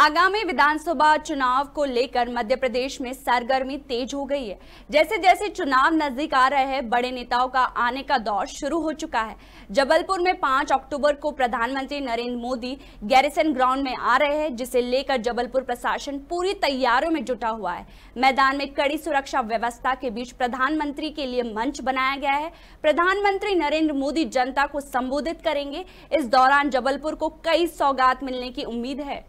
आगामी विधानसभा चुनाव को लेकर मध्य प्रदेश में सरगर्मी तेज हो गई है जैसे जैसे चुनाव नजदीक आ रहे हैं बड़े नेताओं का आने का दौर शुरू हो चुका है जबलपुर में 5 अक्टूबर को प्रधानमंत्री नरेंद्र मोदी गैरिसन ग्राउंड में आ रहे हैं जिसे लेकर जबलपुर प्रशासन पूरी तैयारियों में जुटा हुआ है मैदान में कड़ी सुरक्षा व्यवस्था के बीच प्रधानमंत्री के लिए मंच बनाया गया है प्रधानमंत्री नरेंद्र मोदी जनता को संबोधित करेंगे इस दौरान जबलपुर को कई सौगात मिलने की उम्मीद है